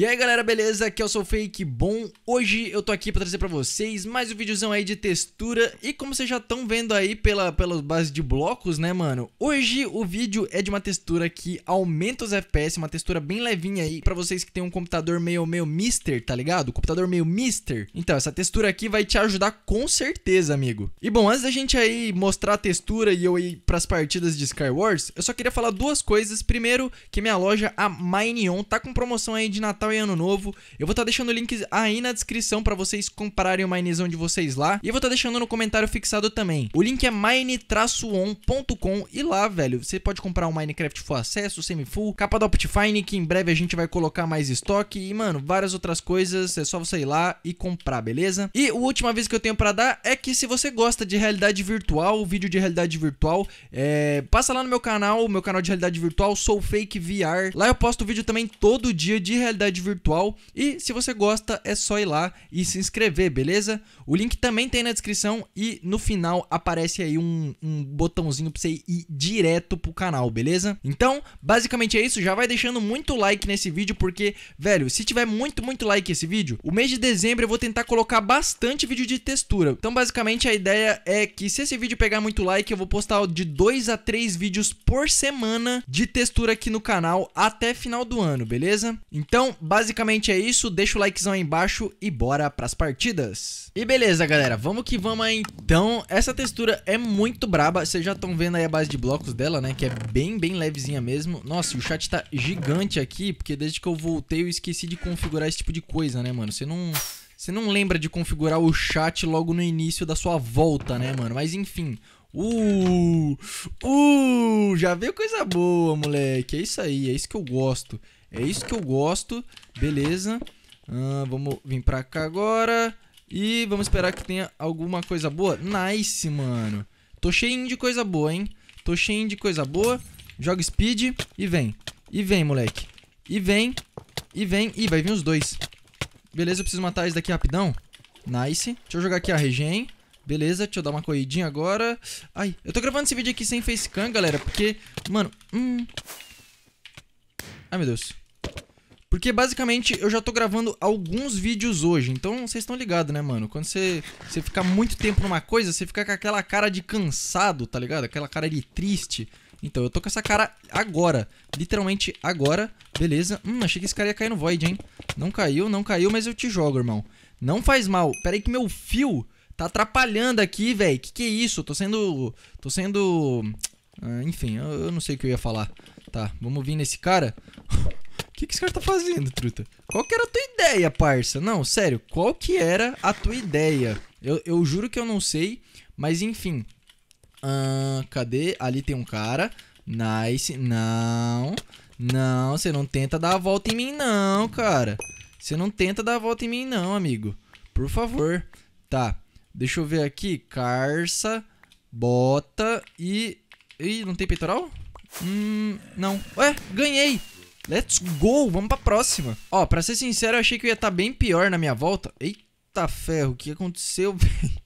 E aí galera, beleza? Aqui é o Sou Fake Bom. Hoje eu tô aqui pra trazer pra vocês mais um videozão aí de textura. E como vocês já estão vendo aí pela, pela base de blocos, né mano? Hoje o vídeo é de uma textura que aumenta os FPS, uma textura bem levinha aí pra vocês que tem um computador meio, meio mister, tá ligado? Computador meio mister. Então, essa textura aqui vai te ajudar com certeza, amigo. E bom, antes da gente aí mostrar a textura e eu ir pras partidas de Skywars, eu só queria falar duas coisas. Primeiro, que minha loja, a Mineon tá com promoção aí de Natal Natal e Ano Novo. Eu vou estar tá deixando links aí na descrição para vocês comprarem o Minezão de vocês lá. E eu vou estar tá deixando no comentário fixado também. O link é mine-on.com e lá, velho, você pode comprar um Minecraft Full Acesso, Semi-Full, capa da Optifine, que em breve a gente vai colocar mais estoque e, mano, várias outras coisas. É só você ir lá e comprar, beleza? E a última vez que eu tenho para dar é que se você gosta de realidade virtual, vídeo de realidade virtual, é... passa lá no meu canal, meu canal de realidade virtual, Sou Fake VR. Lá eu posto vídeo também todo dia de realidade virtual. E se você gosta, é só ir lá e se inscrever, beleza? O link também tem na descrição e no final aparece aí um, um botãozinho pra você ir direto pro canal, beleza? Então, basicamente é isso. Já vai deixando muito like nesse vídeo, porque, velho, se tiver muito, muito like esse vídeo, o mês de dezembro eu vou tentar colocar bastante vídeo de textura. Então, basicamente, a ideia é que se esse vídeo pegar muito like, eu vou postar de 2 a 3 vídeos por semana de textura aqui no canal até final do ano, beleza? Então, basicamente é isso. Deixa o likezão aí embaixo e bora pras partidas. E beleza, galera. Vamos que vamos aí, então. Essa textura é muito braba. Vocês já estão vendo aí a base de blocos dela, né? Que é bem, bem levezinha mesmo. Nossa, o chat tá gigante aqui, porque desde que eu voltei eu esqueci de configurar esse tipo de coisa, né, mano? Você não... Você não lembra de configurar o chat logo no início da sua volta, né, mano? Mas enfim, Uh! Uh! Já veio coisa boa, moleque. É isso aí, é isso que eu gosto. É isso que eu gosto, beleza. Uh, vamos vir pra cá agora. E vamos esperar que tenha alguma coisa boa. Nice, mano. Tô cheio de coisa boa, hein? Tô cheio de coisa boa. Joga speed e vem. E vem, moleque. E vem. E vem. Ih, vai vir os dois. Beleza, eu preciso matar esse daqui rapidão. Nice. Deixa eu jogar aqui a regen. Beleza, deixa eu dar uma corridinha agora. Ai, eu tô gravando esse vídeo aqui sem facecam, galera, porque... Mano, hum... Ai, meu Deus. Porque basicamente eu já tô gravando alguns vídeos hoje. Então vocês estão ligados, né, mano? Quando você, você ficar muito tempo numa coisa, você fica com aquela cara de cansado, tá ligado? Aquela cara de triste. Então eu tô com essa cara agora. Literalmente agora. Beleza. Hum, achei que esse cara ia cair no void, hein? Não caiu, não caiu, mas eu te jogo, irmão. Não faz mal. Pera aí que meu fio tá atrapalhando aqui, velho. Que que é isso? tô sendo. Tô sendo. Ah, enfim, eu, eu não sei o que eu ia falar. Tá, vamos vir nesse cara que, que esse cara tá fazendo, truta? Qual que era a tua ideia, parça? Não, sério, qual que era a tua ideia? Eu, eu juro que eu não sei, mas enfim. Ah, cadê? Ali tem um cara. Nice. Não. Não, você não tenta dar a volta em mim, não, cara. Você não tenta dar a volta em mim, não, amigo. Por favor. Tá. Deixa eu ver aqui. Carça, bota e. Ih, não tem peitoral? Hum. Não. Ué, ganhei! Let's go, vamos pra próxima. Ó, pra ser sincero, eu achei que eu ia estar tá bem pior na minha volta. Eita ferro, o que aconteceu, velho?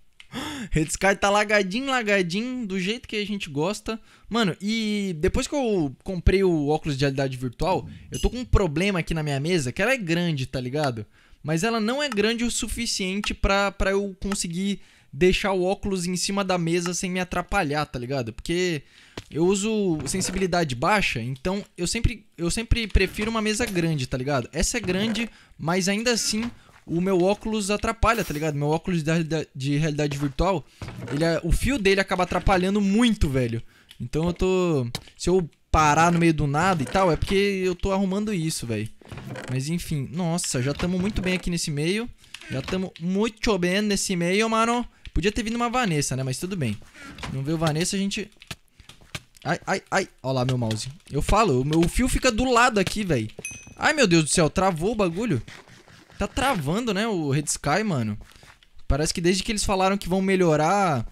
Red Sky tá lagadinho, lagadinho, do jeito que a gente gosta. Mano, e depois que eu comprei o óculos de realidade virtual, eu tô com um problema aqui na minha mesa, que ela é grande, tá ligado? Mas ela não é grande o suficiente pra, pra eu conseguir deixar o óculos em cima da mesa sem me atrapalhar, tá ligado? Porque eu uso sensibilidade baixa, então eu sempre, eu sempre prefiro uma mesa grande, tá ligado? Essa é grande, mas ainda assim o meu óculos atrapalha, tá ligado? Meu óculos de realidade, virtual, ele é, o fio dele acaba atrapalhando muito, velho. Então eu tô. Se eu parar no meio do nada e tal, é porque eu tô arrumando isso, velho. Mas enfim, nossa, já estamos muito bem aqui nesse meio. Já estamos muito bem nesse meio, mano. Podia ter vindo uma Vanessa, né? Mas tudo bem. Não veio Vanessa, a gente... Ai, ai, ai. Olha lá meu mouse. Eu falo, o meu fio fica do lado aqui, velho. Ai, meu Deus do céu. Travou o bagulho. Tá travando, né? O Red Sky, mano. Parece que desde que eles falaram que vão melhorar...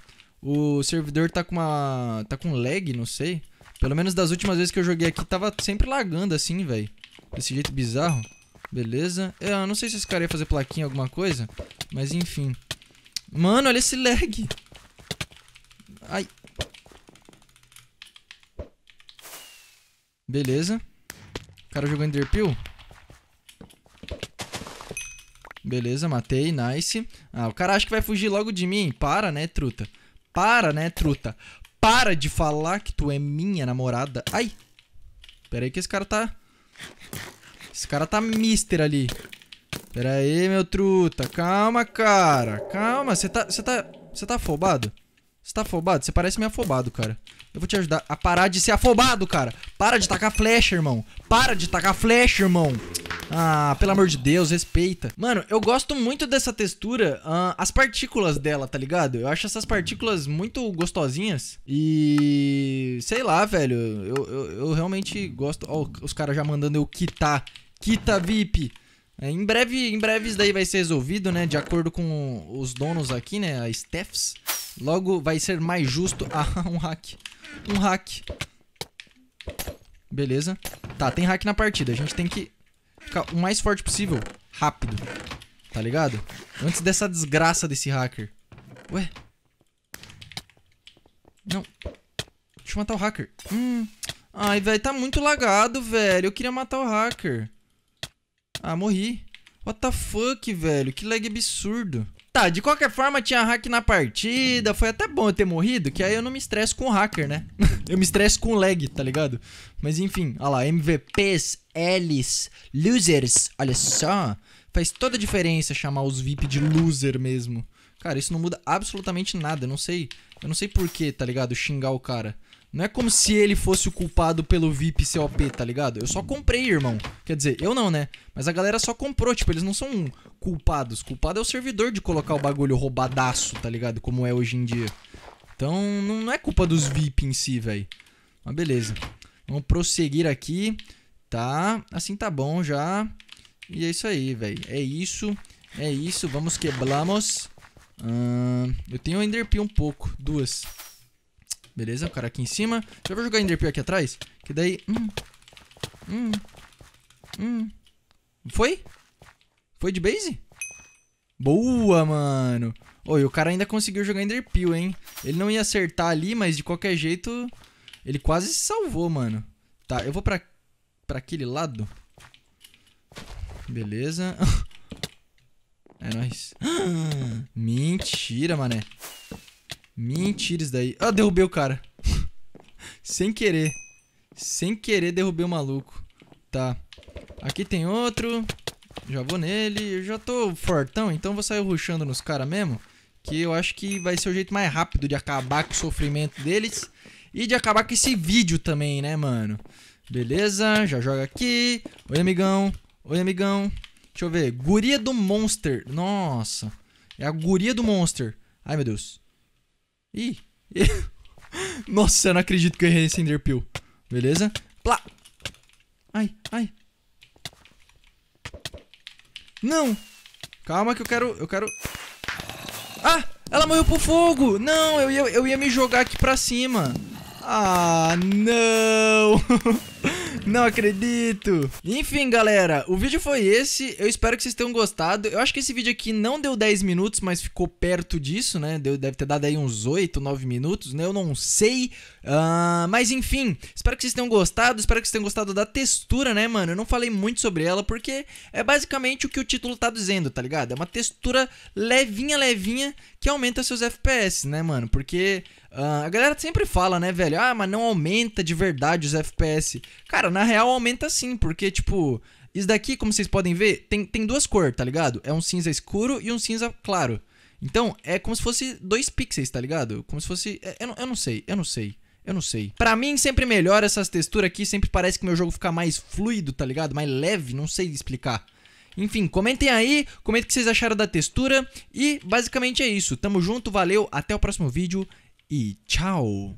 O servidor tá com uma... Tá com lag, não sei. Pelo menos das últimas vezes que eu joguei aqui, tava sempre lagando assim, velho. Desse jeito bizarro. Beleza. É, eu não sei se esse cara ia fazer plaquinha, alguma coisa. Mas enfim. Mano, olha esse lag. Ai. Beleza. O cara jogou Enderpeel. Beleza, matei, nice. Ah, o cara acha que vai fugir logo de mim. Para, né, truta? Para, né, truta? Para de falar que tu é minha namorada. Ai. Pera aí que esse cara tá... Esse cara tá mister ali. Pera aí, meu truta. Calma, cara. Calma. Você tá. Você tá. Você tá afobado? Você tá afobado? Você parece meio afobado, cara. Eu vou te ajudar a parar de ser afobado, cara. Para de tacar flecha, irmão. Para de tacar flecha, irmão. Ah, pelo amor de Deus, respeita. Mano, eu gosto muito dessa textura, uh, as partículas dela, tá ligado? Eu acho essas partículas muito gostosinhas. E. Sei lá, velho. Eu, eu, eu realmente gosto. Ó, oh, os caras já mandando eu quitar. Quita VIP. É, em breve, em breve isso daí vai ser resolvido, né? De acordo com os donos aqui, né? A Steffs Logo vai ser mais justo. Ah, um hack. Um hack. Beleza. Tá, tem hack na partida. A gente tem que ficar o mais forte possível. Rápido. Tá ligado? Antes dessa desgraça desse hacker. Ué? Não. Deixa eu matar o hacker. Hum. Ai, velho, tá muito lagado, velho. Eu queria matar o hacker. Ah, morri. What the fuck, velho? Que lag absurdo. Tá, de qualquer forma tinha hack na partida, foi até bom eu ter morrido, que aí eu não me estresso com o hacker, né? eu me estresso com o lag, tá ligado? Mas enfim, olha lá, MVPs, L's, losers, olha só. Faz toda a diferença chamar os VIP de loser mesmo. Cara, isso não muda absolutamente nada, eu não sei. Eu não sei porquê, tá ligado? Xingar o cara. Não é como se ele fosse o culpado pelo VIP COP, tá ligado? Eu só comprei, irmão. Quer dizer, eu não, né? Mas a galera só comprou, tipo, eles não são culpados. Culpado é o servidor de colocar o bagulho roubadaço, tá ligado? Como é hoje em dia. Então, não é culpa dos VIP em si, velho. Mas beleza. Vamos prosseguir aqui. Tá, assim tá bom já. E é isso aí, velho. É isso, é isso. Vamos quebramos. Hum, eu tenho Enderpee um pouco, duas. Beleza, o cara aqui em cima. Já vou jogar Enderpearl aqui atrás. Que daí... Hum. Hum. Hum. Foi? Foi de base? Boa, mano. Oi, oh, o cara ainda conseguiu jogar Enderpeel, hein? Ele não ia acertar ali, mas de qualquer jeito... Ele quase se salvou, mano. Tá, eu vou pra, pra aquele lado. Beleza. é nóis. Mentira, mané. Mentira isso daí. Ah, derrubei o cara. Sem querer. Sem querer derrubei o maluco. Tá. Aqui tem outro. Já vou nele. Eu já tô fortão, então vou sair ruxando nos caras mesmo. Que eu acho que vai ser o jeito mais rápido de acabar com o sofrimento deles. E de acabar com esse vídeo também, né, mano? Beleza, já joga aqui. Oi, amigão. Oi, amigão. Deixa eu ver. Guria do Monster. Nossa. É a guria do Monster. Ai, meu Deus. Ih. Nossa, eu não acredito que eu errei esse Enderpeel. Beleza? Plá. Ai, ai. Não. Calma que eu quero... Eu quero... Ah! Ela morreu pro fogo! Não, eu ia, eu ia me jogar aqui pra cima. Ah, não! Não acredito. Enfim, galera, o vídeo foi esse. Eu espero que vocês tenham gostado. Eu acho que esse vídeo aqui não deu 10 minutos, mas ficou perto disso, né? Deu, deve ter dado aí uns 8, 9 minutos, né? Eu não sei. Uh, mas enfim, espero que vocês tenham gostado. Espero que vocês tenham gostado da textura, né, mano? Eu não falei muito sobre ela porque é basicamente o que o título tá dizendo, tá ligado? É uma textura levinha, levinha que aumenta seus FPS, né, mano? Porque... Uh, a galera sempre fala, né, velho? Ah, mas não aumenta de verdade os FPS. Cara, na real aumenta sim, porque, tipo, isso daqui, como vocês podem ver, tem, tem duas cores, tá ligado? É um cinza escuro e um cinza claro. Então, é como se fosse dois pixels, tá ligado? Como se fosse. É, eu, não, eu não sei, eu não sei. Eu não sei. Pra mim, sempre melhora essas texturas aqui. Sempre parece que meu jogo fica mais fluido, tá ligado? Mais leve, não sei explicar. Enfim, comentem aí, comentem o que vocês acharam da textura. E basicamente é isso. Tamo junto, valeu, até o próximo vídeo y chao.